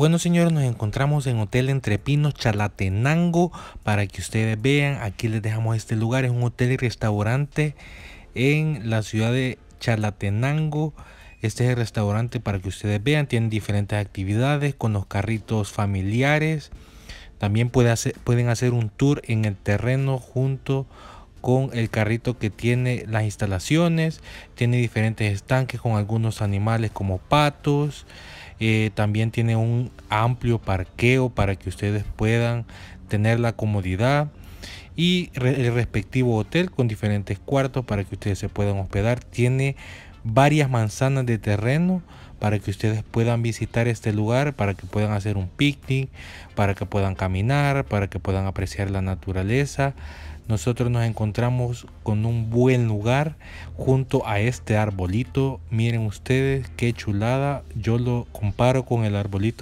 Bueno, señores, nos encontramos en Hotel Entre Pinos, Chalatenango. Para que ustedes vean, aquí les dejamos este lugar. Es un hotel y restaurante en la ciudad de Chalatenango. Este es el restaurante para que ustedes vean. Tienen diferentes actividades con los carritos familiares. También hacer, pueden hacer un tour en el terreno junto con el carrito que tiene las instalaciones. Tiene diferentes estanques con algunos animales como patos. Eh, también tiene un amplio parqueo para que ustedes puedan tener la comodidad y el respectivo hotel con diferentes cuartos para que ustedes se puedan hospedar. Tiene varias manzanas de terreno para que ustedes puedan visitar este lugar, para que puedan hacer un picnic, para que puedan caminar, para que puedan apreciar la naturaleza. Nosotros nos encontramos con un buen lugar junto a este arbolito. Miren ustedes qué chulada. Yo lo comparo con el arbolito